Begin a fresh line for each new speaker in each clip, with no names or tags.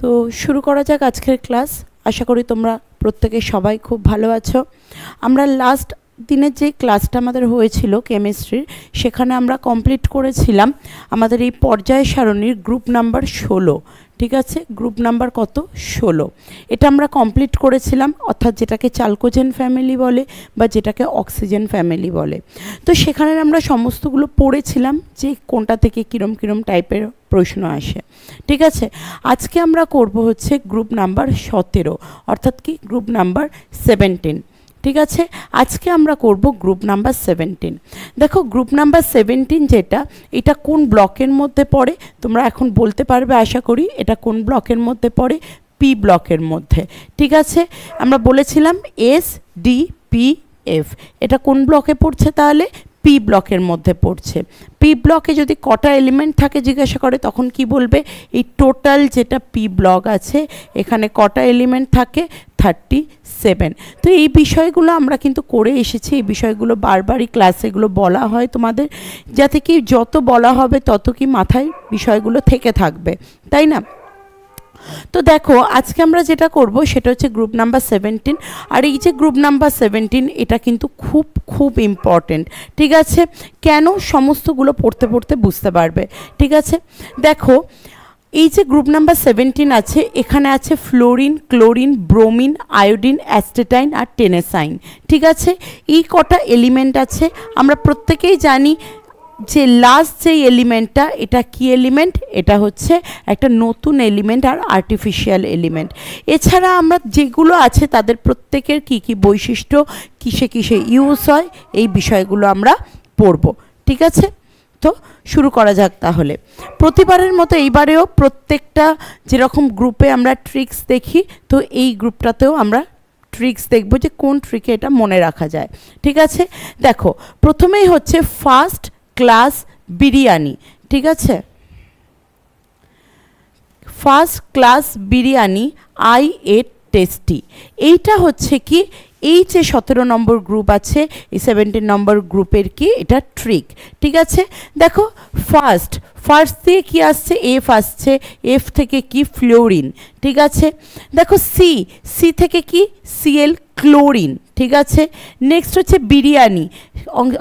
তো শুরু করা যাক আজকের ক্লাস আশা করি তোমরা প্রত্যেকে সবাই খুব ভালো আছো আমরা লাস্ট দিনের যে ক্লাসটা আমাদের হয়েছিল কেমিস্ট্রির সেখানে আমরা কমপ্লিট করেছিলাম আমাদের এই পর্যায় সারণীর গ্রুপ নাম্বার ষোলো ঠিক আছে গ্রুপ নাম্বার কত ষোলো এটা আমরা কমপ্লিট করেছিলাম অর্থাৎ যেটাকে চালকোজেন ফ্যামিলি বলে বা যেটাকে অক্সিজেন ফ্যামিলি বলে তো সেখানে আমরা সমস্তগুলো পড়েছিলাম যে কোনটা থেকে কিরম কিরম টাইপের প্রশ্ন আসে ঠিক আছে আজকে আমরা করব হচ্ছে গ্রুপ নাম্বার সতেরো অর্থাৎ কি গ্রুপ নাম্বার সেভেন্টিন ঠিক আছে আজকে আমরা করব গ্রুপ নাম্বার সেভেন্টিন দেখো গ্রুপ নাম্বার সেভেন্টিন যেটা এটা কোন ব্লকের মধ্যে পড়ে তোমরা এখন বলতে পারবে আশা করি এটা কোন ব্লকের মধ্যে পড়ে পি ব্লকের মধ্যে ঠিক আছে আমরা বলেছিলাম এস ডি পি এফ এটা কোন ব্লকে পড়ছে তাহলে পি ব্লকের মধ্যে পড়ছে পি ব্লকে যদি কটা এলিমেন্ট থাকে জিজ্ঞাসা করে তখন কি বলবে এই টোটাল যেটা পি ব্লক আছে এখানে কটা এলিমেন্ট থাকে থার্টি সেভেন তো এই বিষয়গুলো আমরা কিন্তু করে এসেছি এই বিষয়গুলো বারবারই ক্লাসে এগুলো বলা হয় তোমাদের যাতে কি যত বলা হবে তত কি মাথায় বিষয়গুলো থেকে থাকবে তাই না তো দেখো আজকে আমরা যেটা করব সেটা হচ্ছে গ্রুপ নাম্বার সেভেনটিন আর এই যে গ্রুপ নাম্বার সেভেনটিন এটা কিন্তু খুব খুব ইম্পর্ট্যান্ট ঠিক আছে কেন সমস্তগুলো পড়তে পড়তে বুঝতে পারবে ঠিক আছে দেখো এই যে গ্রুপ নাম্বার সেভেন্টিন আছে এখানে আছে fluorine chlorine bromine iodine astatine আর টেনেসাইন ঠিক আছে এই কটা এলিমেন্ট আছে আমরা প্রত্যেকেই জানি যে লাস্ট যে এলিমেন্টটা এটা কি এলিমেন্ট এটা হচ্ছে একটা নতুন এলিমেন্ট আর আর্টিফিশিয়াল এলিমেন্ট এছাড়া আমরা যেগুলো আছে তাদের প্রত্যেকের কি কি বৈশিষ্ট্য কিসে কিসে ইউজ হয় এই বিষয়গুলো আমরা পড়ব ঠিক আছে তো শুরু করা যাক তাহলে প্রতিবারের মতো এইবারেও প্রত্যেকটা যেরকম গ্রুপে আমরা ট্রিক্স দেখি তো এই গ্রুপটাতেও আমরা ট্রিক্স দেখব যে কোন ট্রিকে এটা মনে রাখা যায় ঠিক আছে দেখো প্রথমেই হচ্ছে ফার্স্ট ক্লাস বিরিয়ানি ঠিক আছে first class biryani I ate tasty এইটা হচ্ছে কি এই যে সতেরো নম্বর গ্রুপ আছে এই সেভেন্টিন নম্বর গ্রুপের কি এটা ট্রিক ঠিক আছে দেখো ফার্স্ট ফার্স্ট থেকে কি আসছে এফ আসছে এফ থেকে কি ফ্লোরিন ঠিক আছে দেখো সি সি থেকে কি সিএল ক্লোরিন ঠিক আছে নেক্সট হচ্ছে বিরিয়ানি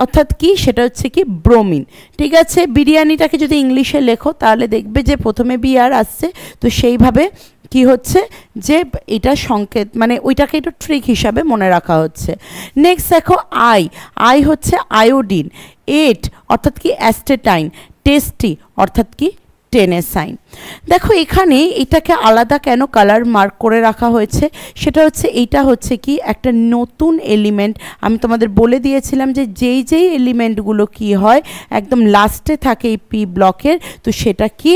অর্থাৎ কি সেটা হচ্ছে কি ব্রোমিন ঠিক আছে বিরিয়ানিটাকে যদি ইংলিশে লেখো তাহলে দেখবে যে প্রথমে বিয়ার আসছে তো সেইভাবে কি হচ্ছে যে এটা সংকেত মানে ওইটাকে একটু ট্রিক হিসাবে মনে রাখা হচ্ছে নেক্সট দেখো আই আই হচ্ছে আয়োডিন এট অর্থাৎ কি অ্যাস্টেটাইন টেস্টি অর্থাৎ কি টেনের সাইন দেখো এখানে এটাকে আলাদা কেন কালার মার্ক করে রাখা হয়েছে সেটা হচ্ছে এইটা হচ্ছে কি একটা নতুন এলিমেন্ট আমি তোমাদের বলে দিয়েছিলাম যে যেই যেই এলিমেন্টগুলো কি হয় একদম লাস্টে থাকে এই পি ব্লকের তো সেটা কি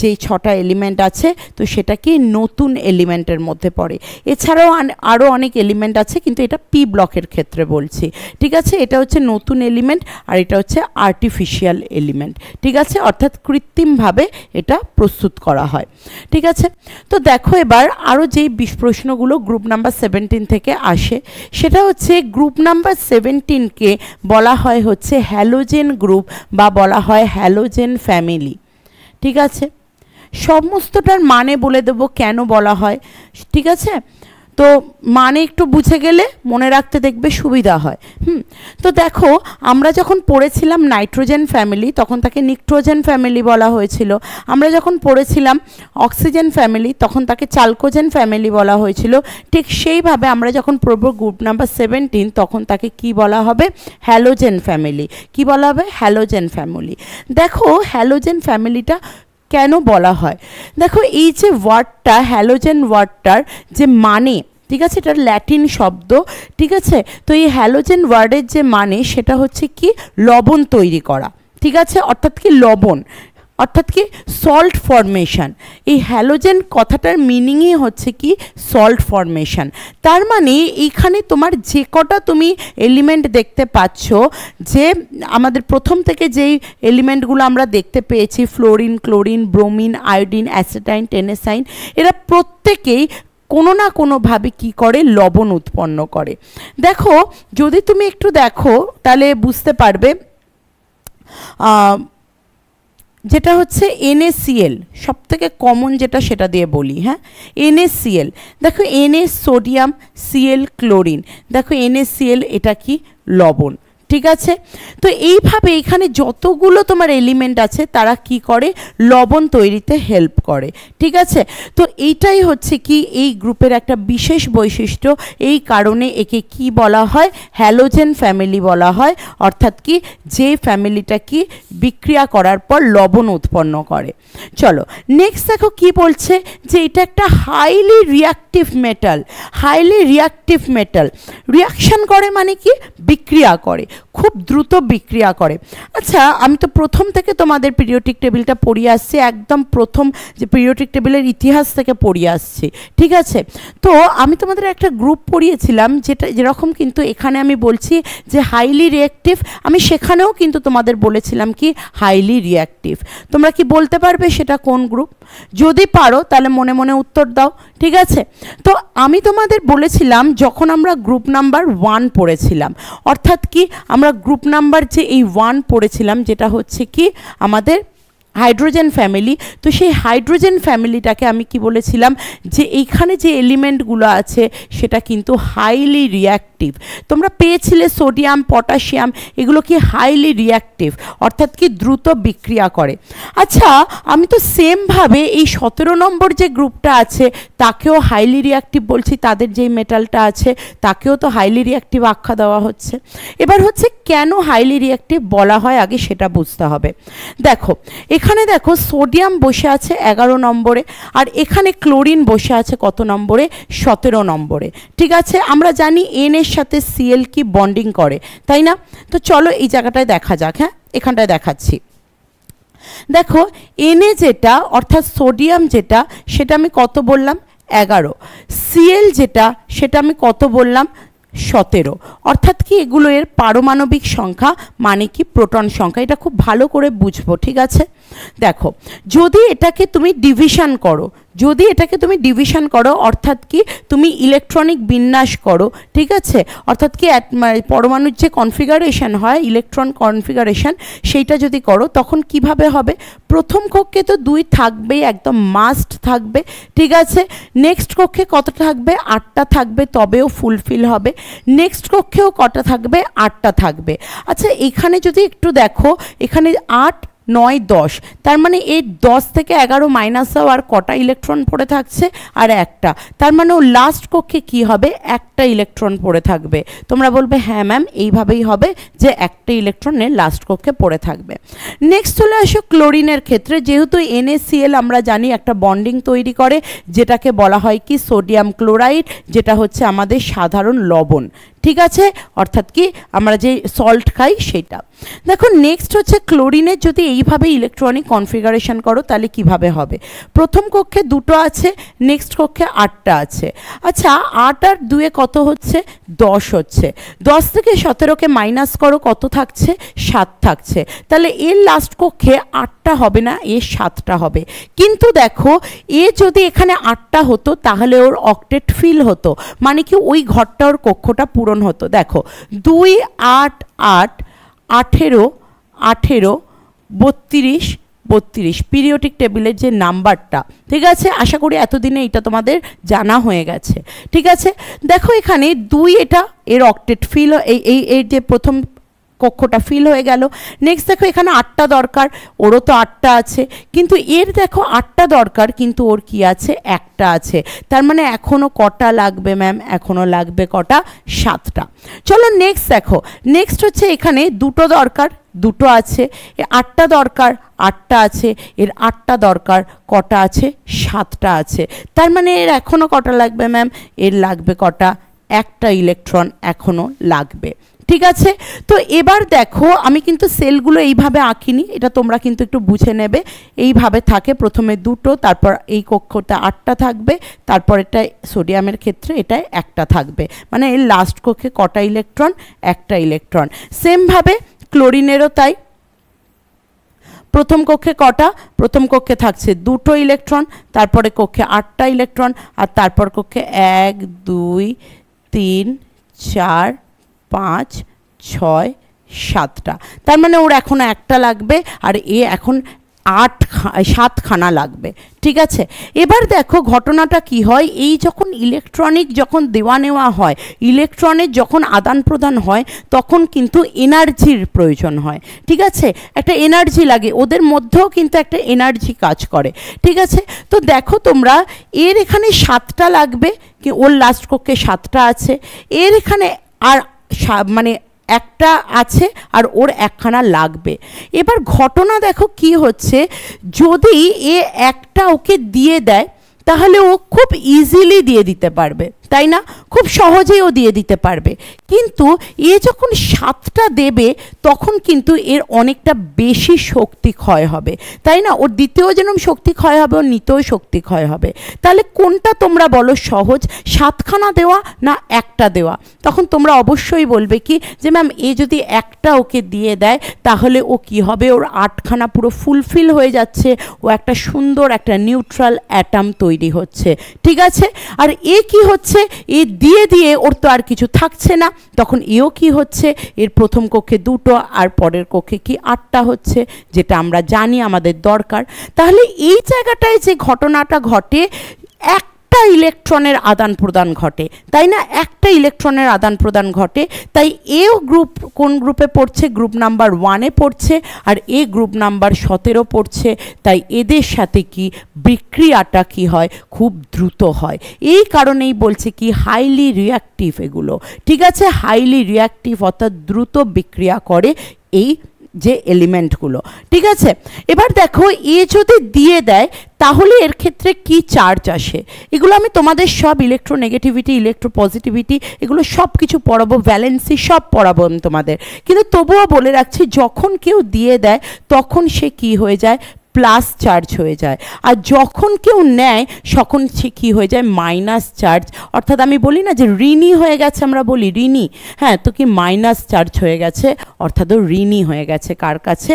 যেই ছটা এলিমেন্ট আছে তো সেটা কি নতুন এলিমেন্টের মধ্যে পড়ে এছাড়াও আরও অনেক এলিমেন্ট আছে কিন্তু এটা পি ব্লকের ক্ষেত্রে বলছি ঠিক আছে এটা হচ্ছে নতুন এলিমেন্ট আর এটা হচ্ছে আর্টিফিশিয়াল এলিমেন্ট ঠিক আছে অর্থাৎ কৃত্রিমভাবে এটা প্রস্তুত করা হয় ঠিক আছে তো দেখো এবার আরও যেই প্রশ্নগুলো গ্রুপ নাম্বার সেভেন্টিন থেকে আসে সেটা হচ্ছে গ্রুপ নাম্বার সেভেন্টিনকে বলা হয় হচ্ছে হ্যালোজেন গ্রুপ বা বলা হয় হ্যালোজেন ফ্যামিলি ঠিক আছে সমস্তটার মানে বলে দেব কেন বলা হয় ঠিক আছে তো মানে একটু বুঝে গেলে মনে রাখতে দেখবে সুবিধা হয় হুম তো দেখো আমরা যখন পড়েছিলাম নাইট্রোজেন ফ্যামিলি তখন তাকে নিক্ট্রোজেন ফ্যামিলি বলা হয়েছিল আমরা যখন পড়েছিলাম অক্সিজেন ফ্যামিলি তখন তাকে চালকোজেন ফ্যামিলি বলা হয়েছিল ঠিক সেইভাবে আমরা যখন পড়ব গ্রুপ নাম্বার সেভেন্টিন তখন তাকে কি বলা হবে হ্যালোজেন ফ্যামিলি কি বলা হবে হ্যালোজেন ফ্যামিলি দেখো হ্যালোজেন ফ্যামিলিটা কেন বলা হয় দেখো এই যে ওয়ার্ডটা হ্যালোজেন ওয়ার্ডটার যে মানে ঠিক আছে এটা ল্যাটিন শব্দ ঠিক আছে তো এই হ্যালোজেন ওয়ার্ডের যে মানে সেটা হচ্ছে কি লবণ তৈরি করা ঠিক আছে অর্থাৎ কি লবণ অর্থাৎ কি সল্ট ফরমেশান এই হ্যালোজেন কথাটার মিনিংই হচ্ছে কি সল্ট ফরমেশান তার মানে এইখানে তোমার যে কটা তুমি এলিমেন্ট দেখতে পাচ্ছ যে আমাদের প্রথম থেকে যেই এলিমেন্টগুলো আমরা দেখতে পেয়েছি fluorine chlorine bromine iodine astatine tennessine এরা প্রত্যেকেই কোনো না কোনোভাবে কি করে লবণ উৎপন্ন করে দেখো যদি তুমি একটু দেখো তাহলে বুঝতে পারবে যেটা হচ্ছে এনএসিএল সব থেকে কমন যেটা সেটা দিয়ে বলি হ্যাঁ এনএসিএল দেখো এনএস সোডিয়াম সিএল ক্লোরিন দেখো এনএসিএল এটা কি লবণ ঠিক আছে তো এইভাবে এখানে যতগুলো তোমার এলিমেন্ট আছে তারা কি করে লবণ তৈরিতে হেল্প করে ঠিক আছে তো এইটাই হচ্ছে কি এই গ্রুপের একটা বিশেষ বৈশিষ্ট্য এই কারণে একে কি বলা হয় হ্যালোজেন ফ্যামিলি বলা হয় অর্থাৎ কি যে ফ্যামিলিটা কি বিক্রিয়া করার পর লবণ উৎপন্ন করে চলো নেক্সট দেখো কি বলছে যে এটা একটা highly reactive metal highly reactive metal reaction করে মানে কি বিক্রিয়া করে খুব দ্রুত বিক্রিয়া করে আচ্ছা আমি তো প্রথম থেকে তোমাদের পিরিয়ডিক টেবিলটা পড়িয়ে আসছি একদম প্রথম যে পিরিয়ডিক টেবিলের ইতিহাস থেকে পড়িয়ে আসছি ঠিক আছে তো আমি তোমাদের একটা গ্রুপ পড়িয়েছিলাম যেটা যেরকম কিন্তু এখানে আমি বলছি যে হাইলি রিয়াক্টিভ আমি সেখানেও কিন্তু তোমাদের বলেছিলাম কি হাইলি রিয়াক্টিভ তোমরা কি বলতে পারবে সেটা কোন গ্রুপ যদি পারো তাহলে মনে মনে উত্তর দাও ঠিক আছে তো আমি তোমাদের বলেছিলাম যখন আমরা গ্রুপ নাম্বার ওয়ান পড়েছিলাম অর্থাৎ কি আমরা গ্রুপ নাম্বার যে এই ওয়ান পড়েছিলাম যেটা হচ্ছে কি আমাদের হাইড্রোজেন ফ্যামিলি তো সেই হাইড্রোজেন ফ্যামিলিটাকে আমি কি বলেছিলাম যে এইখানে যে এলিমেন্টগুলো আছে সেটা কিন্তু হাইলি রিয়্যাক্ট রিয়াক্টিভ তোমরা পেয়েছিলে সোডিয়াম পটাশিয়াম এগুলো কি হাইলি রিয়াক্টিভ অর্থাৎ কি দ্রুত বিক্রিয়া করে আচ্ছা আমি তো সেমভাবে এই সতেরো নম্বর যে গ্রুপটা আছে তাকেও হাইলি রিয়াক্টিভ বলছি তাদের যেই মেটালটা আছে তাকেও তো হাইলি রিয়াক্টিভ আখ্যা দেওয়া হচ্ছে এবার হচ্ছে কেন হাইলি রিয়াক্টিভ বলা হয় আগে সেটা বুঝতে হবে দেখো এখানে দেখো সোডিয়াম বসে আছে এগারো নম্বরে আর এখানে ক্লোরিন বসে আছে কত নম্বরে সতেরো নম্বরে ঠিক আছে আমরা জানি এন এর সাথে সিএল কি বন্ডিং করে তাই না তো চলো এই জায়গাটায় দেখা যাক হ্যাঁ এখানটায় দেখাচ্ছি দেখো এনে যেটা অর্থাৎ সোডিয়াম যেটা সেটা আমি কত বললাম এগারো সিএল যেটা সেটা আমি কত বললাম সতেরো অর্থাৎ কি এগুলো এর পারমাণবিক সংখ্যা মানে কি প্রোটন সংখ্যা এটা খুব ভালো করে বুঝবো ঠিক আছে দেখো যদি এটাকে তুমি ডিভিশন করো যদি এটাকে তুমি ডিভিশন করো অর্থাৎ কি তুমি ইলেকট্রনিক বিন্যাস করো ঠিক আছে অর্থাৎ কি মানে পরমাণুর যে কনফিগারেশন হয় ইলেকট্রন কনফিগারেশন সেইটা যদি করো তখন কিভাবে হবে প্রথম কক্ষে তো দুই থাকবেই একদম মাস্ট থাকবে ঠিক আছে নেক্সট কক্ষে কত থাকবে আটটা থাকবে তবেও ফুলফিল হবে নেক্সট কক্ষেও কটা থাকবে আটটা থাকবে আচ্ছা এখানে যদি একটু দেখো এখানে আট নয় দশ তার মানে এই দশ থেকে এগারো মাইনাস আর কটা ইলেকট্রন পড়ে থাকছে আর একটা তার মানে ও লাস্ট কক্ষে কি হবে একটা ইলেকট্রন পড়ে থাকবে তোমরা বলবে হ্যাঁ ম্যাম এইভাবেই হবে যে একটা ইলেকট্রনের লাস্ট কক্ষে পড়ে থাকবে নেক্সট চলে আসো ক্লোরিনের ক্ষেত্রে যেহেতু এনএসিএল আমরা জানি একটা বন্ডিং তৈরি করে যেটাকে বলা হয় কি সোডিয়াম ক্লোরাইড যেটা হচ্ছে আমাদের সাধারণ লবণ ঠিক আছে অর্থাৎ কি আমরা যে সল্ট খাই সেটা দেখো নেক্সট হচ্ছে ক্লোরিনের যদি এইভাবে ইলেকট্রনিক কনফিগারেশন করো তাহলে কিভাবে হবে প্রথম কক্ষে দুটো আছে নেক্সট কক্ষে আটটা আছে আচ্ছা আট আর দুয়ে কত হচ্ছে দশ হচ্ছে দশ থেকে সতেরোকে মাইনাস করো কত থাকছে সাত থাকছে তাহলে এর লাস্ট কক্ষে আটটা হবে না এ সাতটা হবে কিন্তু দেখো এ যদি এখানে আটটা হতো তাহলে ওর অকটেট ফিল হতো মানে কি ওই ঘরটা ওর কক্ষটা পুরো পূরণ হতো দেখো দুই আট আট আঠেরো আঠেরো বত্রিশ বত্রিশ পিরিয়ডিক টেবিলের যে নাম্বারটা ঠিক আছে আশা করি এতদিনে এটা তোমাদের জানা হয়ে গেছে ঠিক আছে দেখো এখানে দুই এটা এর অকটেট ফিল এই এই এর যে প্রথম কক্ষটা ফিল হয়ে গেল নেক্সট দেখো এখানে আটটা দরকার ওরও তো আটটা আছে কিন্তু এর দেখো আটটা দরকার কিন্তু ওর কি আছে একটা আছে তার মানে এখনও কটা লাগবে ম্যাম এখনও লাগবে কটা সাতটা চলো নেক্সট দেখো নেক্সট হচ্ছে এখানে দুটো দরকার দুটো আছে আটটা দরকার আটটা আছে এর আটটা দরকার কটা আছে সাতটা আছে তার মানে এর এখনও কটা লাগবে ম্যাম এর লাগবে কটা একটা ইলেকট্রন এখনও লাগবে ঠিক আছে তো এবার দেখো আমি কিন্তু সেলগুলো এইভাবে আঁকিনি এটা তোমরা কিন্তু একটু বুঝে নেবে এইভাবে থাকে প্রথমে দুটো তারপর এই কক্ষটা আটটা থাকবে তারপর এটা সোডিয়ামের ক্ষেত্রে এটা একটা থাকবে মানে এই লাস্ট কক্ষে কটা ইলেকট্রন একটা ইলেকট্রন সেমভাবে ক্লোরিনেরও তাই প্রথম কক্ষে কটা প্রথম কক্ষে থাকছে দুটো ইলেকট্রন তারপরে কক্ষে আটটা ইলেকট্রন আর তারপর কক্ষে এক দুই তিন চার পাঁচ ছয় সাতটা তার মানে ওর এখন একটা লাগবে আর এ এখন আট সাতখানা লাগবে ঠিক আছে এবার দেখো ঘটনাটা কি হয় এই যখন ইলেকট্রনিক যখন দেওয়া নেওয়া হয় ইলেকট্রনের যখন আদান প্রদান হয় তখন কিন্তু এনার্জির প্রয়োজন হয় ঠিক আছে একটা এনার্জি লাগে ওদের মধ্যেও কিন্তু একটা এনার্জি কাজ করে ঠিক আছে তো দেখো তোমরা এর এখানে সাতটা লাগবে কি ওর লাস্ট কক্ষে সাতটা আছে এর এখানে আর মানে একটা আছে আর ওর একখানা লাগবে এবার ঘটনা দেখো কি হচ্ছে যদি এ একটা ওকে দিয়ে দেয় তাহলে ও খুব ইজিলি দিয়ে দিতে পারবে তাই না খুব সহজেই ও দিয়ে দিতে পারবে কিন্তু এ যখন সাতটা দেবে তখন কিন্তু এর অনেকটা বেশি শক্তি ক্ষয় হবে তাই না ওর দ্বিতীয় যেন শক্তি ক্ষয় হবে ওর নিতেও শক্তি ক্ষয় হবে তাহলে কোনটা তোমরা বলো সহজ সাতখানা দেওয়া না একটা দেওয়া তখন তোমরা অবশ্যই বলবে কি যে ম্যাম এ যদি একটা ওকে দিয়ে দেয় তাহলে ও কি হবে ওর আটখানা পুরো ফুলফিল হয়ে যাচ্ছে ও একটা সুন্দর একটা নিউট্রাল অ্যাটাম তৈরি হচ্ছে ঠিক আছে আর এ কি হচ্ছে হচ্ছে এ দিয়ে দিয়ে ওর তো আর কিছু থাকছে না তখন এও কি হচ্ছে এর প্রথম কক্ষে দুটো আর পরের কক্ষে কি আটটা হচ্ছে যেটা আমরা জানি আমাদের দরকার তাহলে এই জায়গাটায় যে ঘটনাটা ঘটে এক একটা ইলেকট্রনের আদান প্রদান ঘটে তাই না একটা ইলেকট্রনের আদান প্রদান ঘটে তাই এও গ্রুপ কোন গ্রুপে পড়ছে গ্রুপ নাম্বার ওয়ানে পড়ছে আর এ গ্রুপ নাম্বার সতেরো পড়ছে তাই এদের সাথে কি বিক্রিয়াটা কি হয় খুব দ্রুত হয় এই কারণেই বলছে কি হাইলি রিয়াক্টিভ এগুলো ঠিক আছে হাইলি রিয়াক্টিভ অর্থাৎ দ্রুত বিক্রিয়া করে এই যে এলিমেন্টগুলো ঠিক আছে এবার দেখো এ যদি দিয়ে দেয় তাহলে এর ক্ষেত্রে কি চার্জ আসে এগুলো আমি তোমাদের সব ইলেকট্রো ইলেকট্রো ইলেকট্রোপজিটিভিটি এগুলো সব কিছু পড়াবো ভ্যালেন্সি সব পড়াবো আমি তোমাদের কিন্তু তবুও বলে রাখছি যখন কেউ দিয়ে দেয় তখন সে কি হয়ে যায় প্লাস চার্জ হয়ে যায় আর যখন কেউ নেয় তখন সে কী হয়ে যায় মাইনাস চার্জ অর্থাৎ আমি বলি না যে ঋণী হয়ে গেছে আমরা বলি ঋণী হ্যাঁ তো কি মাইনাস চার্জ হয়ে গেছে অর্থাৎ ঋণী হয়ে গেছে কার কাছে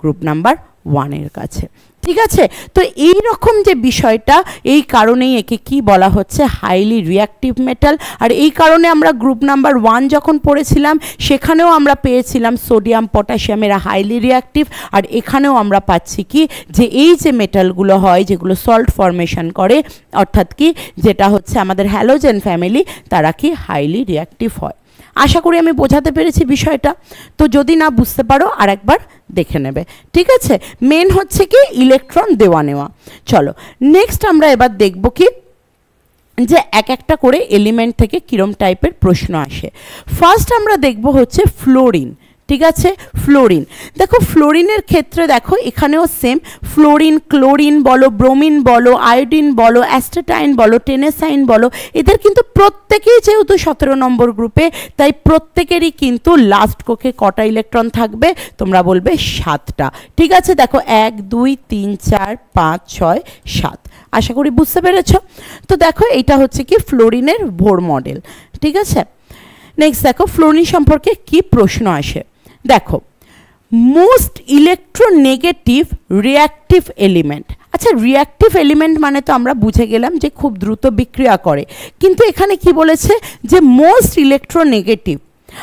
গ্রুপ নাম্বার ওয়ানের কাছে ঠিক আছে তো এই রকম যে বিষয়টা এই কারণেই একে কি বলা হচ্ছে হাইলি রিয়াকটিভ মেটাল আর এই কারণে আমরা গ্রুপ নাম্বার ওয়ান যখন পড়েছিলাম সেখানেও আমরা পেয়েছিলাম সোডিয়াম পটাশিয়াম এরা হাইলি রিয়াক্টিভ আর এখানেও আমরা পাচ্ছি কি যে এই যে মেটালগুলো হয় যেগুলো সল্ট ফরমেশন করে অর্থাৎ কি যেটা হচ্ছে আমাদের হ্যালোজেন ফ্যামিলি তারা কি হাইলি রিয়াকটিভ হয় আশা করি আমি বোঝাতে পেরেছি বিষয়টা তো যদি না বুঝতে পারো আর একবার দেখে নেবে ঠিক আছে মেন হচ্ছে কি ইলেকট্রন দেওয়া নেওয়া চলো নেক্সট আমরা এবার দেখব কি যে এক একটা করে এলিমেন্ট থেকে কিরম টাইপের প্রশ্ন আসে ফার্স্ট আমরা দেখব হচ্ছে ফ্লোরিন ঠিক আছে ফ্লোরিন দেখো ফ্লোরিনের ক্ষেত্রে দেখো এখানেও সেম ফ্লোরিন ক্লোরিন বলো ব্রোমিন বলো আয়োডিন বলো অ্যাস্টেটাইন বলো টেনেসাইন বলো এদের কিন্তু প্রত্যেকেই যেহেতু সতেরো নম্বর গ্রুপে তাই প্রত্যেকেরই কিন্তু লাস্ট কোকে কটা ইলেকট্রন থাকবে তোমরা বলবে সাতটা ঠিক আছে দেখো এক দুই তিন চার পাঁচ ছয় সাত আশা করি বুঝতে পেরেছ তো দেখো এটা হচ্ছে কি ফ্লোরিনের ভোর মডেল ঠিক আছে নেক্সট দেখো ফ্লোরিন সম্পর্কে কি প্রশ্ন আসে দেখো মোস্ট ইলেকট্রোনেগেটিভ রিয়াক্টিভ এলিমেন্ট আচ্ছা রিয়াক্টিভ এলিমেন্ট মানে তো আমরা বুঝে গেলাম যে খুব দ্রুত বিক্রিয়া করে কিন্তু এখানে কি বলেছে যে মোস্ট ইলেকট্রোনেগেটিভ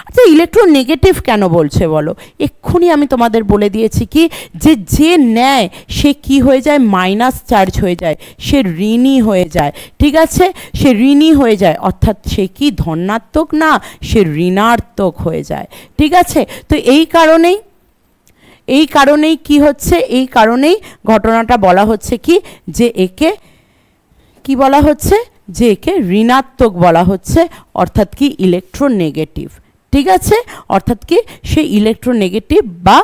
আচ্ছা ইলেকট্রো নেগেটিভ কেন বলছে বলো এক্ষুনি আমি তোমাদের বলে দিয়েছি কি যে যে নেয় সে কি হয়ে যায় মাইনাস চার্জ হয়ে যায় সে ঋণী হয়ে যায় ঠিক আছে সে ঋণী হয়ে যায় অর্থাৎ সে কি ধনাত্মক না সে ঋণাত্মক হয়ে যায় ঠিক আছে তো এই কারণেই এই কারণেই কি হচ্ছে এই কারণেই ঘটনাটা বলা হচ্ছে কি যে একে কি বলা হচ্ছে যে একে ঋণাত্মক বলা হচ্ছে অর্থাৎ কি ইলেকট্রো নেগেটিভ ঠিক আছে অর্থাৎ কি সে ইলেকট্রোনেগেটিভ বা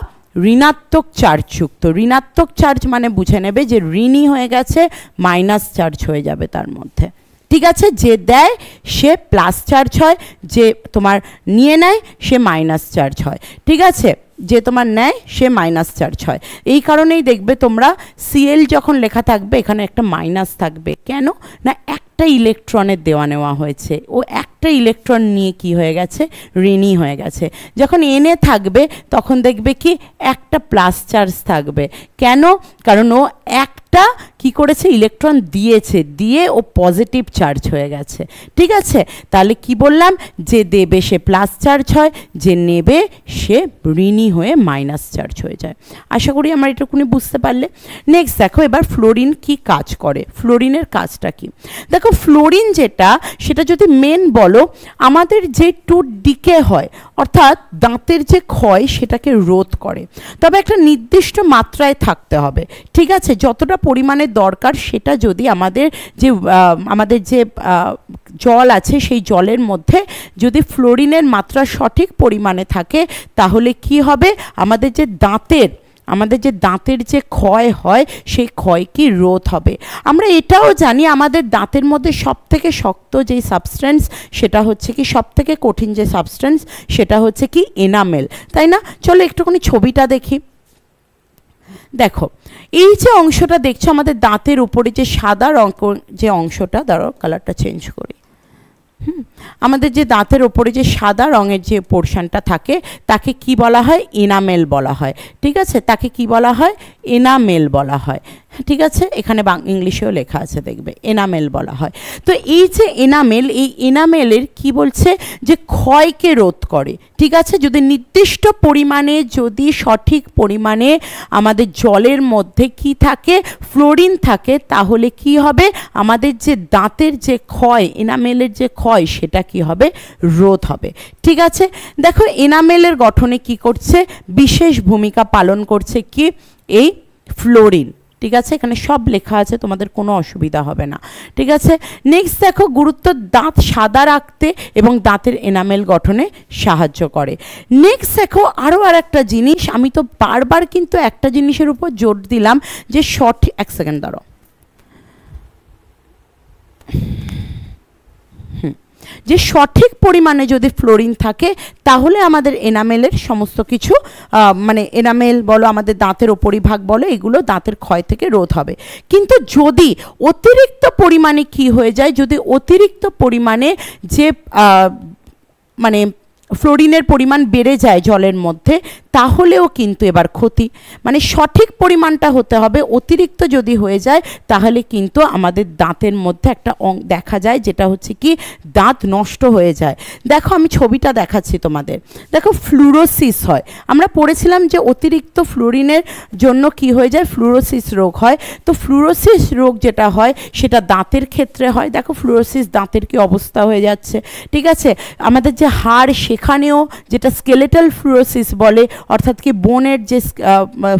ঋণাত্মক চার্জযুক্ত ঋণাত্মক চার্জ মানে বুঝে নেবে যে ঋণই হয়ে গেছে মাইনাস চার্জ হয়ে যাবে তার মধ্যে ঠিক আছে যে দেয় সে প্লাস চার্জ হয় যে তোমার নিয়ে নেয় সে মাইনাস চার্জ হয় ঠিক আছে যে তোমার নেয় সে মাইনাস চার্জ হয় এই কারণেই দেখবে তোমরা সিএল যখন লেখা থাকবে এখানে একটা মাইনাস থাকবে কেন না এক একটা ইলেকট্রনের দেওয়া নেওয়া হয়েছে ও একটা ইলেকট্রন নিয়ে কি হয়ে গেছে ঋণী হয়ে গেছে যখন এনে থাকবে তখন দেখবে কি একটা প্লাস চার্জ থাকবে কেন কারণ ও একটা কি করেছে ইলেকট্রন দিয়েছে দিয়ে ও পজিটিভ চার্জ হয়ে গেছে ঠিক আছে তাহলে কি বললাম যে দেবে সে প্লাস চার্জ হয় যে নেবে সে ঋণী হয়ে মাইনাস চার্জ হয়ে যায় আশা করি আমার এটুকুনি বুঝতে পারলে নেক্সট দেখো এবার ফ্লোরিন কি কাজ করে ফ্লোরিনের কাজটা কি দেখো ফ্লোরিন যেটা সেটা যদি মেন বলো আমাদের যে টু ডিকে হয় অর্থাৎ দাঁতের যে ক্ষয় সেটাকে রোধ করে তবে একটা নির্দিষ্ট মাত্রায় থাকতে হবে ঠিক আছে যতটা পরিমাণে দরকার সেটা যদি আমাদের যে আমাদের যে জল আছে সেই জলের মধ্যে যদি ফ্লোরিনের মাত্রা সঠিক পরিমাণে থাকে তাহলে কি হবে আমাদের যে দাঁতের আমাদের যে দাঁতের যে ক্ষয় হয় সেই ক্ষয় কি রোধ হবে আমরা এটাও জানি আমাদের দাঁতের মধ্যে সবথেকে শক্ত যেই সাবস্টেন্স সেটা হচ্ছে কি সবথেকে কঠিন যে সাবস্টেন্স সেটা হচ্ছে কি এনামেল তাই না চলো একটুখানি ছবিটা দেখি দেখো এই যে অংশটা দেখছো আমাদের দাঁতের উপরে যে সাদা রঙ যে অংশটা দাঁড়াও কালারটা চেঞ্জ করি হুম আমাদের যে দাঁতের ওপরে যে সাদা রঙের যে পোর্শনটা থাকে তাকে কি বলা হয় এনামেল বলা হয় ঠিক আছে তাকে কি বলা হয় এনামেল বলা হয় ঠিক আছে এখানে বাং ইংলিশেও লেখা আছে দেখবে এনামেল বলা হয় তো এই যে এনামেল এই এনামেলের কি বলছে যে ক্ষয়কে রোধ করে ঠিক আছে যদি নির্দিষ্ট পরিমাণে যদি সঠিক পরিমাণে আমাদের জলের মধ্যে কি থাকে ফ্লোরিন থাকে তাহলে কি হবে আমাদের যে দাঁতের যে ক্ষয় এনামেলের যে ক্ষয় সে সেটা কি হবে রোধ হবে ঠিক আছে দেখো এনামেলের গঠনে কি করছে বিশেষ ভূমিকা পালন করছে কি এই ফ্লোরিন ঠিক আছে এখানে সব লেখা আছে তোমাদের কোনো অসুবিধা হবে না ঠিক আছে নেক্সট দেখো গুরুত্ব দাঁত সাদা রাখতে এবং দাঁতের এনামেল গঠনে সাহায্য করে নেক্সট দেখো আরও আর একটা জিনিস আমি তো বারবার কিন্তু একটা জিনিসের উপর জোর দিলাম যে সঠিক এক সেকেন্ড দাঁড়ো যে সঠিক পরিমাণে যদি ফ্লোরিন থাকে তাহলে আমাদের এনামেলের সমস্ত কিছু মানে এনামেল বলো আমাদের দাঁতের ওপরিভাগ বলো এগুলো দাঁতের ক্ষয় থেকে রোধ হবে কিন্তু যদি অতিরিক্ত পরিমাণে কি হয়ে যায় যদি অতিরিক্ত পরিমাণে যে মানে ফ্লোরিনের পরিমাণ বেড়ে যায় জলের মধ্যে তাহলেও কিন্তু এবার ক্ষতি মানে সঠিক পরিমাণটা হতে হবে অতিরিক্ত যদি হয়ে যায় তাহলে কিন্তু আমাদের দাঁতের মধ্যে একটা অং দেখা যায় যেটা হচ্ছে কি দাঁত নষ্ট হয়ে যায় দেখো আমি ছবিটা দেখাচ্ছি তোমাদের দেখো ফ্লুরোসিস হয় আমরা পড়েছিলাম যে অতিরিক্ত ফ্লোরিনের জন্য কি হয়ে যায় ফ্লুরোসিস রোগ হয় তো ফ্লুরোসিস রোগ যেটা হয় সেটা দাঁতের ক্ষেত্রে হয় দেখো ফ্লুরোসিস দাঁতের কি অবস্থা হয়ে যাচ্ছে ঠিক আছে আমাদের যে হাড় সেখানেও যেটা স্কেলেটাল ফ্লুরোসিস বলে অর্থাৎ কি বোনের যে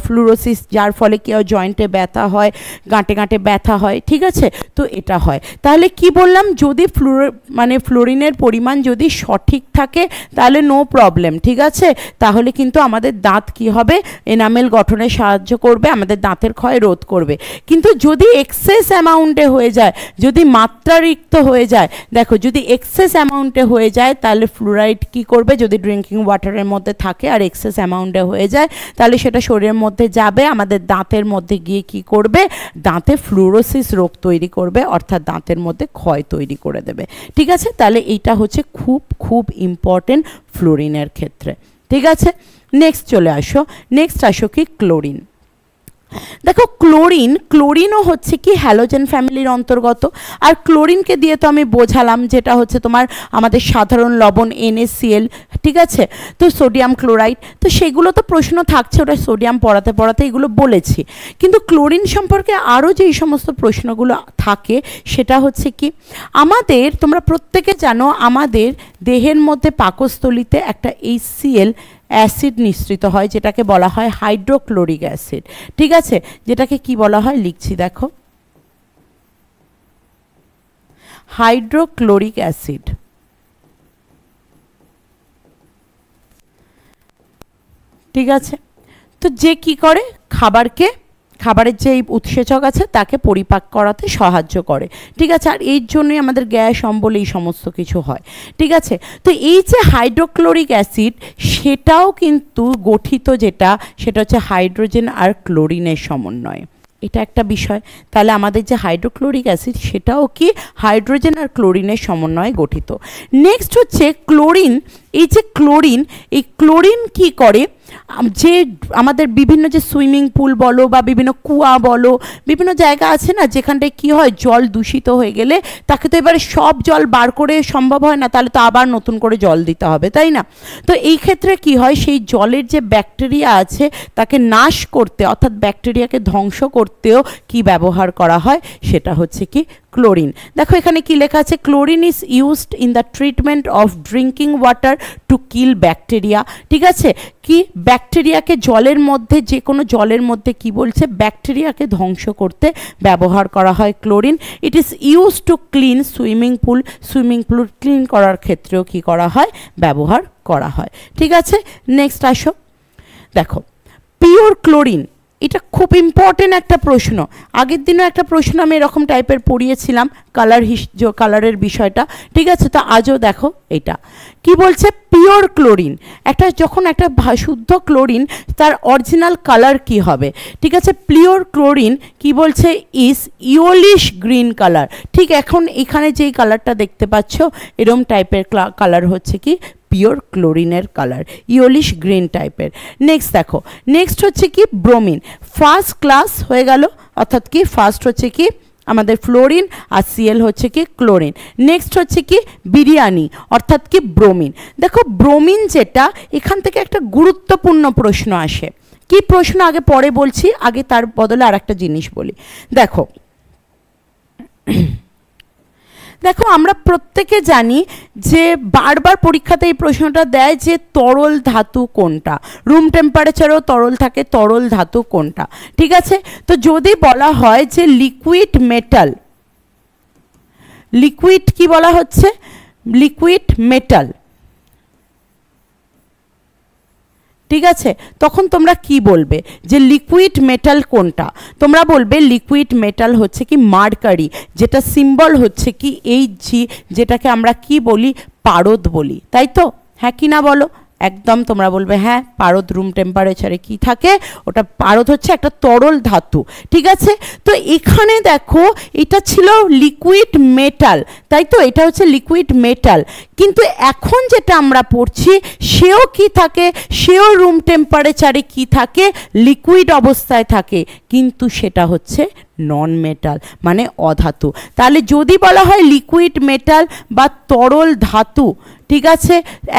ফ্লুরোসিস যার ফলে কেউ জয়েন্টে ব্যথা হয় গাঁটে গাঁটে ব্যথা হয় ঠিক আছে তো এটা হয় তাহলে কি বললাম যদি ফ্লুরো মানে ফ্লোরিনের পরিমাণ যদি সঠিক থাকে তাহলে নো প্রবলেম ঠিক আছে তাহলে কিন্তু আমাদের দাঁত কি হবে এনামেল গঠনে সাহায্য করবে আমাদের দাঁতের ক্ষয় রোধ করবে কিন্তু যদি এক্সেস অ্যামাউন্টে হয়ে যায় যদি মাত্রারিক্ত হয়ে যায় দেখো যদি এক্সেস অ্যামাউন্টে হয়ে যায় তাহলে ফ্লোরাইড কি করবে যদি ড্রিঙ্কিং ওয়াটারের মধ্যে থাকে আর এক্সেস অ্যামাউন্টে হয়ে যায় তাহলে সেটা শরীরের মধ্যে যাবে আমাদের দাঁতের মধ্যে গিয়ে কি করবে দাঁতে ফ্লুরোসিস রোগ তৈরি করবে অর্থাৎ দাঁতের মধ্যে ক্ষয় তৈরি করে দেবে ঠিক আছে তাহলে এইটা হচ্ছে খুব খুব ইম্পর্টেন্ট ফ্লোরিনের ক্ষেত্রে ঠিক আছে নেক্সট চলে আসো নেক্সট আসো কি ক্লোরিন দেখো ক্লোরিন ক্লোরিনও হচ্ছে কি হ্যালোজেন ফ্যামিলির অন্তর্গত আর ক্লোরিনকে দিয়ে তো আমি বোঝালাম যেটা হচ্ছে তোমার আমাদের সাধারণ লবণ এনএসিএল ঠিক আছে তো সোডিয়াম ক্লোরাইড তো সেগুলো তো প্রশ্ন থাকছে ওটা সোডিয়াম পড়াতে পড়াতে এগুলো বলেছি কিন্তু ক্লোরিন সম্পর্কে আরও যেই সমস্ত প্রশ্নগুলো থাকে সেটা হচ্ছে কি আমাদের তোমরা প্রত্যেকে জানো আমাদের দেহের মধ্যে পাকস্থলিতে একটা এইচসিএল অ্যাসিড নিঃসৃত হয় যেটাকে বলা হয় হাইড্রোক্লোরিক অ্যাসিড ঠিক আছে যেটাকে কি বলা হয় লিখছি দেখো হাইড্রোক্লোরিক অ্যাসিড ঠিক আছে তো যে কি করে খাবারকে খাবারের যে এই উৎসেচক আছে তাকে পরিপাক করাতে সাহায্য করে ঠিক আছে আর এর জন্যই আমাদের গ্যাস অম্বল এই সমস্ত কিছু হয় ঠিক আছে তো এই যে হাইড্রোক্লোরিক অ্যাসিড সেটাও কিন্তু গঠিত যেটা সেটা হচ্ছে হাইড্রোজেন আর ক্লোরিনের সমন্বয়ে এটা একটা বিষয় তাহলে আমাদের যে হাইড্রোক্লোরিক অ্যাসিড সেটাও কি হাইড্রোজেন আর ক্লোরিনের সমন্বয়ে গঠিত নেক্সট হচ্ছে ক্লোরিন এই যে ক্লোরিন এই ক্লোরিন কি করে যে আমাদের বিভিন্ন যে সুইমিং পুল বলো বা বিভিন্ন কুয়া বলো বিভিন্ন জায়গা আছে না যেখানটায় কি হয় জল দূষিত হয়ে গেলে তাকে তো এবারে সব জল বার করে সম্ভব হয় না তাহলে তো আবার নতুন করে জল দিতে হবে তাই না তো এই ক্ষেত্রে কি হয় সেই জলের যে ব্যাকটেরিয়া আছে তাকে নাশ করতে অর্থাৎ ব্যাকটেরিয়াকে ধ্বংস করতেও কি ব্যবহার করা হয় সেটা হচ্ছে কি ক্লোরিন দেখো এখানে কি লেখা আছে chlorine is used in the treatment of drinking water to kill bacteria ঠিক আছে কি ব্যাকটেরিয়াকে জলের মধ্যে যে কোনো জলের মধ্যে কি বলছে ব্যাকটেরিয়াকে ধ্বংস করতে ব্যবহার করা হয় chlorine it is use to clean swimming pool swimming pool clean করার ক্ষেত্রেও কি করা হয় ব্যবহার করা হয় ঠিক আছে নেক্সট আসো দেখো পিওর ক্লোরিন এটা খুব ইম্পর্টেন্ট একটা প্রশ্ন আগের দিনও একটা প্রশ্ন আমি এরকম টাইপের পড়িয়েছিলাম কালার হিস কালারের বিষয়টা ঠিক আছে তো আজও দেখো এটা কি বলছে পিওর ক্লোরিন একটা যখন একটা শুদ্ধ ক্লোরিন তার অরিজিনাল কালার কি হবে ঠিক আছে পিওর ক্লোরিন কি বলছে ইস ইওলিশ গ্রিন কালার ঠিক এখন এখানে যেই কালারটা দেখতে পাচ্ছ এরম টাইপের কালার হচ্ছে কি পিওর ক্লোরিনের কালার ইয়োলিশ গ্রিন টাইপের নেক্সট দেখো নেক্সট হচ্ছে কি ব্রোমিন ফার্স্ট ক্লাস হয়ে গেল অর্থাৎ কি ফার্স্ট হচ্ছে কি আমাদের ফ্লোরিন আর সিএল হচ্ছে কি ক্লোরিন নেক্সট হচ্ছে কি বিরিয়ানি অর্থাৎ কি ব্রোমিন দেখো ব্রোমিন যেটা এখান থেকে একটা গুরুত্বপূর্ণ প্রশ্ন আসে কি প্রশ্ন আগে পরে বলছি আগে তার বদলে আর একটা জিনিস বলি দেখো দেখো আমরা প্রত্যেকে জানি যে বারবার পরীক্ষাতে এই প্রশ্নটা দেয় যে তরল ধাতু কোনটা রুম টেম্পারেচারেও তরল থাকে তরল ধাতু কোনটা ঠিক আছে তো যদি বলা হয় যে লিকুইড মেটাল লিকুইড কি বলা হচ্ছে লিকুইড মেটাল ঠিক আছে তখন তোমরা কি বলবে যে লিকুইড মেটাল কোনটা তোমরা বলবে লিকুইড মেটাল হচ্ছে কি মার্কারি যেটা সিম্বল হচ্ছে কি এইচ জি যেটাকে আমরা কি বলি পারদ বলি তাই তো হ্যাঁ কি না বলো একদম তোমরা বলবে হ্যাঁ পারদ রুম টেম্পারেচারে কি থাকে ওটা পারদ হচ্ছে একটা তরল ধাতু ঠিক আছে তো এখানে দেখো এটা ছিল লিকুইড মেটাল তাই তো এটা হচ্ছে লিকুইড মেটাল কিন্তু এখন যেটা আমরা পড়ছি সেও কি থাকে সেও রুম টেম্পারেচারে কি থাকে লিকুইড অবস্থায় থাকে কিন্তু সেটা হচ্ছে নন মেটাল মানে অধাতু তাহলে যদি বলা হয় লিকুইড মেটাল বা তরল ধাতু ঠিক আছে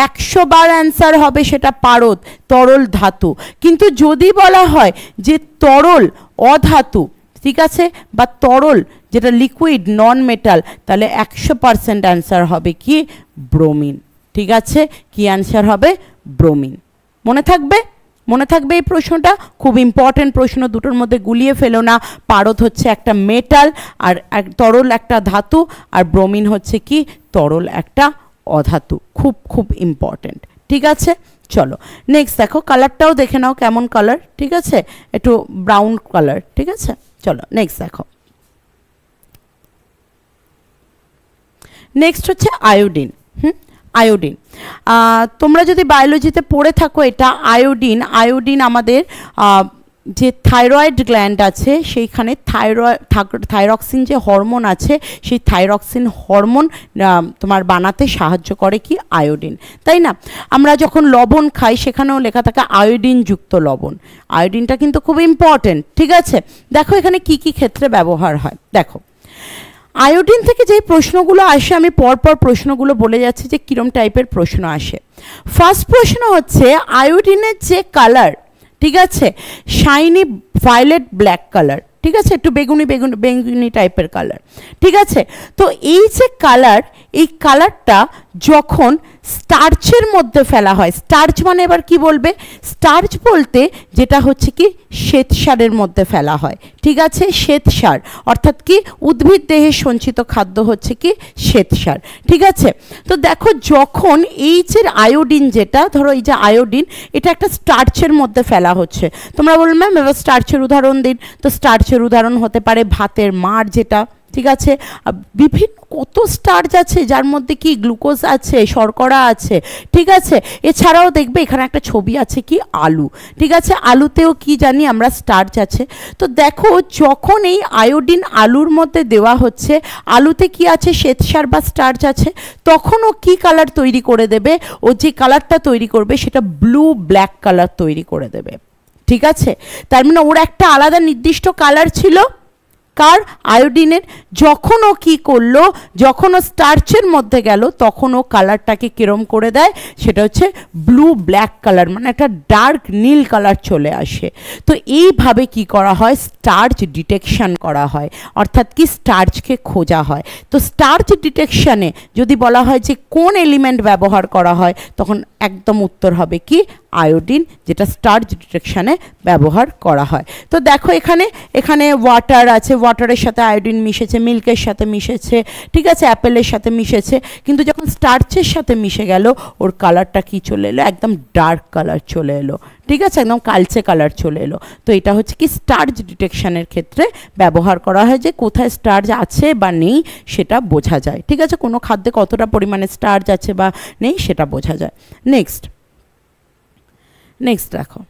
একশো বার অ্যান্সার হবে সেটা পারদ তরল ধাতু কিন্তু যদি বলা হয় যে তরল অধাতু ঠিক আছে বা তরল যেটা লিকুইড নন মেটাল তাহলে একশো পারসেন্ট অ্যান্সার হবে কি ব্রোমিন ঠিক আছে কি অ্যান্সার হবে ব্রোমিন মনে থাকবে মনে থাকবে এই প্রশ্নটা খুব ইম্পর্টেন্ট প্রশ্ন দুটোর মধ্যে গুলিয়ে ফেলো না পারদ হচ্ছে একটা মেটাল আর তরল একটা ধাতু আর ব্রোমিন হচ্ছে কি তরল একটা অধাতু খুব খুব ইম্পর্টেন্ট ঠিক আছে চলো নেক্সট দেখো কালারটাও দেখে নাও কেমন কালার ঠিক আছে একটু ব্রাউন কালার ঠিক আছে চলো নেক্সট দেখো নেক্সট হচ্ছে আয়োডিন হুম আয়োডিন তোমরা যদি বায়োলজিতে পড়ে থাকো এটা আয়োডিন আয়োডিন আমাদের যে থাইরয়েড গ্ল্যান্ড আছে সেইখানে থাইরয়েড থাইরক্সিন যে হরমোন আছে সেই থাইরক্সিন হরমোন তোমার বানাতে সাহায্য করে কি আয়োডিন তাই না আমরা যখন লবণ খাই সেখানেও লেখা থাকে আয়োডিন যুক্ত লবণ আয়োডিনটা কিন্তু খুব ইম্পর্টেন্ট ঠিক আছে দেখো এখানে কি কি ক্ষেত্রে ব্যবহার হয় দেখো আয়োডিন থেকে যে প্রশ্নগুলো আসে আমি পরপর প্রশ্নগুলো বলে যাচ্ছি যে কীরম টাইপের প্রশ্ন আসে ফার্স্ট প্রশ্ন হচ্ছে আয়োডিনের যে কালার ঠিক আছে শাইনি ভায়োলেট ব্ল্যাক কালার ঠিক আছে একটু বেগুনি বেগুনি বেগুনি টাইপের কালার ঠিক আছে তো এই যে কালার এই কালারটা যখন স্টার্চের মধ্যে ফেলা হয় স্টার্চ মানে এবার কি বলবে স্টার্চ বলতে যেটা হচ্ছে কি শ্বেতসারের মধ্যে ফেলা হয় ঠিক আছে শ্বেতসার অর্থাৎ কি উদ্ভিদ দেহে সঞ্চিত খাদ্য হচ্ছে কি শ্বেতসার ঠিক আছে তো দেখো যখন এইচের আয়োডিন যেটা ধরো এই যে আয়োডিন এটা একটা স্টার্চের মধ্যে ফেলা হচ্ছে তোমরা বলবে ম্যাম এবার স্টার্চের উদাহরণ দিন তো স্টার্চের উদাহরণ হতে পারে ভাতের মার যেটা ঠিক আছে বিভিন্ন কত স্টার্চ আছে যার মধ্যে কি গ্লুকোজ আছে শর্করা আছে ঠিক আছে এছাড়াও দেখবে এখানে একটা ছবি আছে কি আলু ঠিক আছে আলুতেও কি জানি আমরা স্টার্চ আছে তো দেখো যখন এই আয়োডিন আলুর মধ্যে দেওয়া হচ্ছে আলুতে কি আছে শ্বেতসার বা স্টার্চ আছে তখন ও কী কালার তৈরি করে দেবে ও যে কালারটা তৈরি করবে সেটা ব্লু ব্ল্যাক কালার তৈরি করে দেবে ঠিক আছে তার মানে ওর একটা আলাদা নির্দিষ্ট কালার ছিল কার আয়োডিনের যখন ও কী করলো যখন ও স্টার্চের মধ্যে গেল তখন ও কালারটাকে কিরম করে দেয় সেটা হচ্ছে ব্লু ব্ল্যাক কালার মানে একটা ডার্ক নীল কালার চলে আসে তো এইভাবে কি করা হয় স্টার্চ ডিটেকশান করা হয় অর্থাৎ কি স্টার্চকে খোঁজা হয় তো স্টার্চ ডিটেকশানে যদি বলা হয় যে কোন এলিমেন্ট ব্যবহার করা হয় তখন একদম উত্তর হবে কি আয়োডিন যেটা স্টার্চ ডিটেকশানে ব্যবহার করা হয় তো দেখো এখানে এখানে ওয়াটার আছে ওয়াটারের সাথে আয়োডিন মিশেছে মিল্কের সাথে মিশেছে ঠিক আছে অ্যাপেলের সাথে মিশেছে কিন্তু যখন স্টার্চের সাথে মিশে গেল ওর কালারটা কি চলে এলো একদম ডার্ক কালার চলে এলো ঠিক আছে একদম কালচে কালার চলে এলো তো এটা হচ্ছে কি স্টার্চ ডিটেকশানের ক্ষেত্রে ব্যবহার করা হয় যে কোথায় স্টার্চ আছে বা নেই সেটা বোঝা যায় ঠিক আছে কোনো খাদ্যে কতটা পরিমাণে স্টার্চ আছে বা নেই সেটা বোঝা যায় নেক্সট নেক্সট দেখো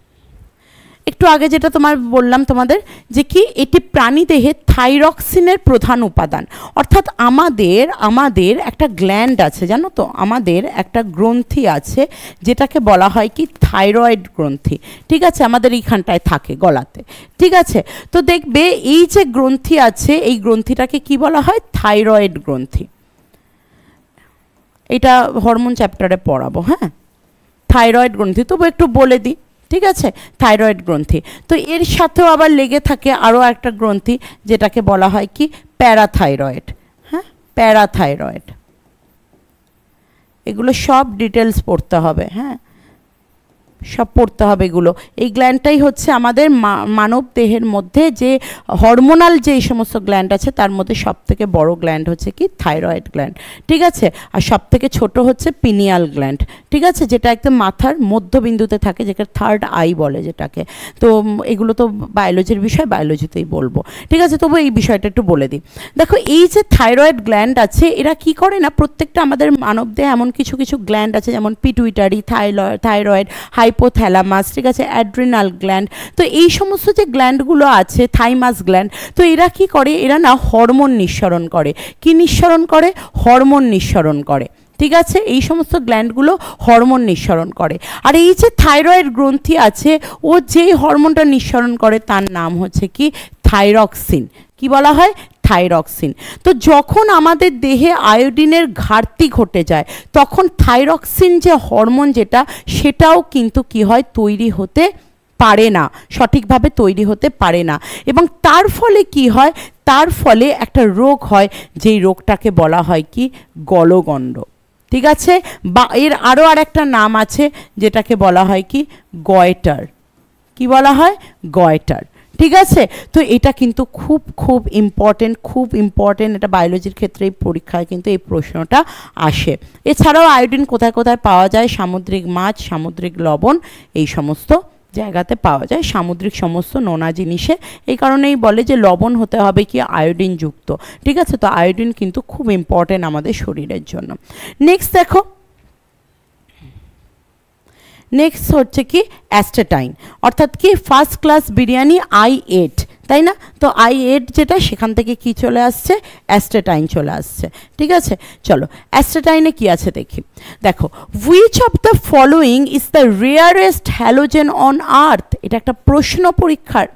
একটু আগে যেটা তোমার বললাম তোমাদের যে কি এটি প্রাণীদেহে থাইরক্সিনের প্রধান উপাদান অর্থাৎ আমাদের আমাদের একটা গ্ল্যান্ড আছে জানো তো আমাদের একটা গ্রন্থি আছে যেটাকে বলা হয় কি থাইরয়েড গ্রন্থি ঠিক আছে আমাদের এইখানটায় থাকে গলাতে ঠিক আছে তো দেখবে এই যে গ্রন্থি আছে এই গ্রন্থিটাকে কি বলা হয় থাইরয়েড গ্রন্থি এটা হরমোন চ্যাপ্টারে পড়াবো হ্যাঁ থাইরয়েড গ্রন্থি তবু একটু বলে দিই ঠিক আছে থাইরয়েড গ্রন্থি তো এর সাথেও আবার লেগে থাকে আরও একটা গ্রন্থি যেটাকে বলা হয় কি প্যারাথাইরয়েড হ্যাঁ প্যারাথাইরয়েড এগুলো সব ডিটেলস পড়তে হবে হ্যাঁ সব পড়তে হবে এগুলো এই গ্ল্যান্ডটাই হচ্ছে আমাদের মানব দেহের মধ্যে যে হরমোনাল যে সমস্ত গ্ল্যান্ড আছে তার মধ্যে সবথেকে বড় গ্ল্যান্ড হচ্ছে কি থাইরয়েড গ্ল্যান্ড ঠিক আছে আর সবথেকে ছোট হচ্ছে পিনিয়াল গ্ল্যান্ড ঠিক আছে যেটা একদম মাথার মধ্যবিন্দুতে থাকে যেটা থার্ড আই বলে যেটাকে তো এগুলো তো বায়োলজির বিষয় বায়োলজিতেই বলবো ঠিক আছে তবু এই বিষয়টা একটু বলে দিই দেখো এই যে থাইরয়েড গ্ল্যান্ড আছে এরা কি করে না প্রত্যেকটা আমাদের মানব দেহে এমন কিছু কিছু গ্ল্যান্ড আছে যেমন পিটুইটারি থাইরয়েড হাই হাইপোথ্যালামাস ঠিক আছে অ্যাড্রিনাল গ্ল্যান্ড তো এই সমস্ত যে গ্ল্যান্ডগুলো আছে থাইমাস গ্ল্যান্ড তো এরা কি করে এরা না হরমোন নিঃসরণ করে কি নিঃসরণ করে হরমোন নিঃসরণ করে ঠিক আছে এই সমস্ত গ্ল্যান্ডগুলো হরমোন নিঃসরণ করে আর এই যে থাইরয়েড গ্রন্থি আছে ও যেই হরমোনটা নিঃসরণ করে তার নাম হচ্ছে কি থাইরক্সিন কি বলা হয় থাইরক্সিন তো যখন আমাদের দেহে আয়োডিনের ঘাটতি ঘটে যায় তখন থাইরক্সিন যে হরমোন যেটা সেটাও কিন্তু কি হয় তৈরি হতে পারে না সঠিকভাবে তৈরি হতে পারে না এবং তার ফলে কি হয় তার ফলে একটা রোগ হয় যেই রোগটাকে বলা হয় কি গলগণ্ড ঠিক আছে বা এর আরও আর একটা নাম আছে যেটাকে বলা হয় কি গয়টার কি বলা হয় গয়টার ঠিক আছে তো এটা কিন্তু খুব খুব ইম্পর্টেন্ট খুব ইম্পর্টেন্ট এটা বায়োলজির ক্ষেত্রে এই পরীক্ষায় কিন্তু এই প্রশ্নটা আসে এছাড়াও আয়োডিন কোথায় কোথায় পাওয়া যায় সামুদ্রিক মাছ সামুদ্রিক লবণ এই সমস্ত জায়গাতে পাওয়া যায় সামুদ্রিক সমস্ত নোনা জিনিসে এই কারণেই বলে যে লবণ হতে হবে কি আয়োডিনযুক্ত ঠিক আছে তো আয়োডিন কিন্তু খুব ইম্পর্টেন্ট আমাদের শরীরের জন্য নেক্সট দেখো নেক্সট হচ্ছে কি অ্যাস্টেটাইন অর্থাৎ কি first class biryani I ate তাই না তো আই এড যেটা সেখান থেকে কি চলে আসছে অ্যাস্টেটাইন চলে আসছে ঠিক আছে চলো অ্যাস্টেটাইনে কি আছে দেখি দেখো which of the following is the rarest halogen on earth এটা একটা প্রশ্ন পরীক্ষার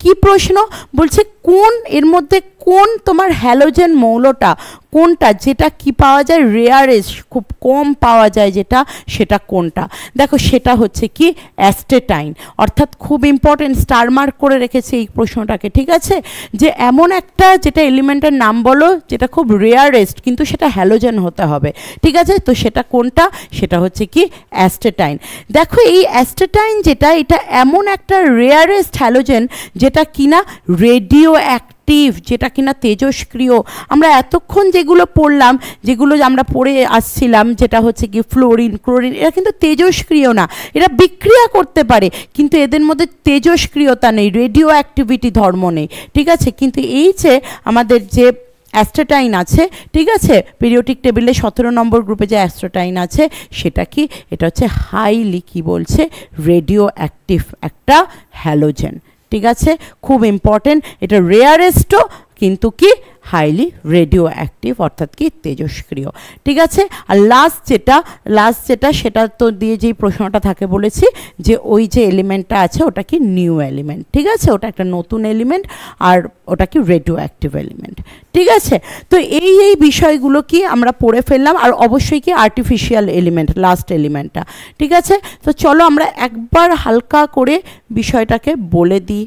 কি প্রশ্ন বলছে কোন এর মধ্যে কোন তোমার হ্যালোজেন মৌলটা কোনটা যেটা কি পাওয়া যায় রেয়ারেস্ট খুব কম পাওয়া যায় যেটা সেটা কোনটা দেখো সেটা হচ্ছে কি অ্যাস্টেটাইন অর্থাৎ খুব ইম্পর্টেন্ট স্টার মার্ক করে রেখেছে এই প্রশ্নটাকে ঠিক আছে যে এমন একটা যেটা এলিমেন্টের নাম বলো যেটা খুব রেয়ারেস্ট কিন্তু সেটা হ্যালোজেন হতে হবে ঠিক আছে তো সেটা কোনটা সেটা হচ্ছে কি অ্যাস্টেটাইন দেখো এই অ্যাস্টেটাইন যেটা এটা এমন একটা রেয়ারেস্ট হ্যালোজেন যে যেটা কিনা রেডিও অ্যাক্টিভ যেটা কিনা তেজস্ক্রিয় আমরা এতক্ষণ যেগুলো পড়লাম যেগুলো আমরা পড়ে আসছিলাম যেটা হচ্ছে কি ফ্লোরিন ক্লোরিন এরা কিন্তু তেজস্ক্রিয় না এরা বিক্রিয়া করতে পারে কিন্তু এদের মধ্যে তেজস্ক্রিয়তা নেই রেডিও অ্যাক্টিভিটি ধর্ম নেই ঠিক আছে কিন্তু এই যে আমাদের যে অ্যাস্ট্রোটাইন আছে ঠিক আছে পিরিয়ডিক টেবিলে সতেরো নম্বর গ্রুপে যে অ্যাস্ট্রোটাইন আছে সেটা কি এটা হচ্ছে হাইলি কি বলছে রেডিও অ্যাক্টিভ একটা হ্যালোজেন ঠিক আছে খুব ইম্পর্টেন্ট এটা রেয়ারেস্টও কিন্তু কি হাইলি রেডিও অ্যাক্টিভ অর্থাৎ কি তেজস্ক্রিয় ঠিক আছে আর লাস্ট যেটা লাস্ট যেটা সেটা তো দিয়ে যেই প্রশ্নটা থাকে বলেছি যে ওই যে এলিমেন্টটা আছে ওটা কি নিউ এলিমেন্ট ঠিক আছে ওটা একটা নতুন এলিমেন্ট আর ওটা কি রেডিও অ্যাক্টিভ এলিমেন্ট ঠিক আছে তো এই এই বিষয়গুলো কি আমরা পড়ে ফেললাম আর অবশ্যই কি আর্টিফিশিয়াল এলিমেন্ট লাস্ট এলিমেন্টটা ঠিক আছে তো চলো আমরা একবার হালকা করে বিষয়টাকে বলে দিই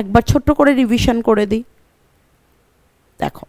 একবার ছোট্ট করে রিভিশন করে দিই দেখো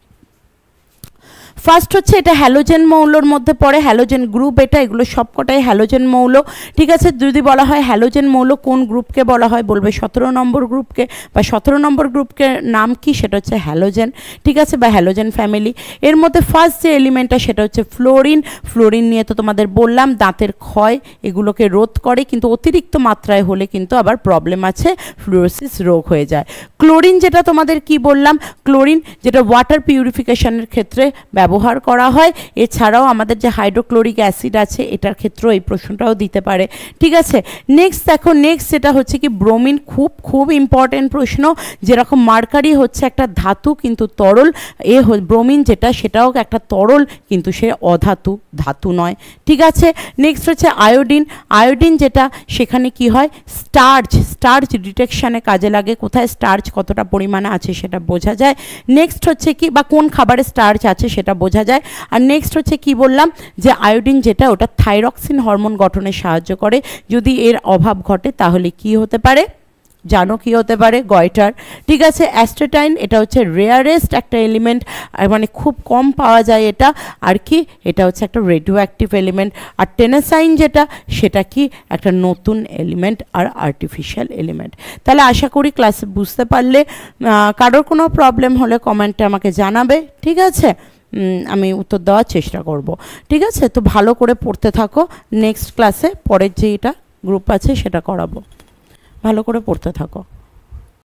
ফার্স্ট হচ্ছে এটা হ্যালোজেন মৌলর মধ্যে পড়ে হ্যালোজেন গ্রুপ এটা এগুলো সবকটাই হ্যালোজেন মৌল ঠিক আছে যদি বলা হয় হ্যালোজেন মৌল কোন গ্রুপকে বলা হয় বলবে সতেরো নম্বর গ্রুপকে বা সতেরো নম্বর গ্রুপকে নাম কি সেটা হচ্ছে হ্যালোজেন ঠিক আছে বা হ্যালোজেন ফ্যামিলি এর মধ্যে ফার্স্ট যে এলিমেন্টটা সেটা হচ্ছে ফ্লোরিন ফ্লোরিন নিয়ে তো তোমাদের বললাম দাঁতের ক্ষয় এগুলোকে রোধ করে কিন্তু অতিরিক্ত মাত্রায় হলে কিন্তু আবার প্রবলেম আছে ফ্লোরোসিস রোগ হয়ে যায় ক্লোরিন যেটা তোমাদের কি বললাম ক্লোরিন যেটা ওয়াটার পিউরিফিকেশনের ক্ষেত্রে ব্যবহার ব্যবহার করা হয় এছাড়াও আমাদের যে হাইড্রোক্লোরিক অ্যাসিড আছে এটার ক্ষেত্রেও এই প্রশ্নটাও দিতে পারে ঠিক আছে নেক্সট দেখো নেক্সট যেটা হচ্ছে কি ব্রোমিন খুব খুব ইম্পর্টেন্ট প্রশ্ন যেরকম মার্কারি হচ্ছে একটা ধাতু কিন্তু তরল এ ব্রোমিন যেটা সেটাও একটা তরল কিন্তু সে অধাতু ধাতু নয় ঠিক আছে নেক্সট হচ্ছে আয়োডিন আয়োডিন যেটা সেখানে কি হয় স্টার্চ স্টার্চ ডিটেকশানে কাজে লাগে কোথায় স্টার্চ কতটা পরিমাণে আছে সেটা বোঝা যায় নেক্সট হচ্ছে কি বা কোন খাবারে স্টার্চ আছে সেটা বোঝা যায় আর নেক্সট হচ্ছে কি বললাম যে আয়োডিন যেটা ওটা থাইরক্সিন হরমোন গঠনে সাহায্য করে যদি এর অভাব ঘটে তাহলে কি হতে পারে জানো কী হতে পারে গয়টার ঠিক আছে অ্যাস্ট্রেটাইন এটা হচ্ছে রেয়ারেস্ট একটা এলিমেন্ট মানে খুব কম পাওয়া যায় এটা আর কি এটা হচ্ছে একটা রেডিও অ্যাক্টিভ এলিমেন্ট আর টেনাসাইন যেটা সেটা কি একটা নতুন এলিমেন্ট আর আর্টিফিশিয়াল এলিমেন্ট তাহলে আশা করি ক্লাসে বুঝতে পারলে কারোর কোনো প্রবলেম হলে কমেন্টে আমাকে জানাবে ঠিক আছে আমি উত্তর দেওয়ার চেষ্টা করব ঠিক আছে তো ভালো করে পড়তে থাকো নেক্সট ক্লাসে পরের যেটা গ্রুপ আছে সেটা করাবো ভালো করে পড়তে থাকো